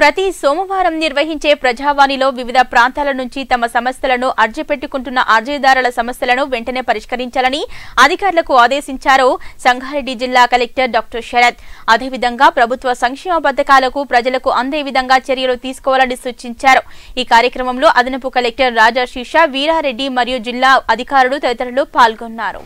ప్రతి సోమవారం నిర్వహించే ప్రజావాణిలో వివిధ ప్రాంతాల నుంచి తమ సమస్యలను అర్జీపెట్టుకుంటున్న అర్జీదారుల సమస్యలను వెంటనే పరిష్కరించాలని అధికారులకు ఆదేశించారు సంగారెడ్డి జిల్లా కలెక్టర్ డాక్టర్ శరత్ అదేవిధంగా ప్రభుత్వ సంక్షేమ పథకాలకు ప్రజలకు అందే విధంగా చర్యలు తీసుకోవాలని సూచించారు ఈ కార్యక్రమంలో అదనపు కలెక్టర్ రాజా వీరారెడ్డి మరియు జిల్లా అధికారులు తదితరులు పాల్గొన్నారు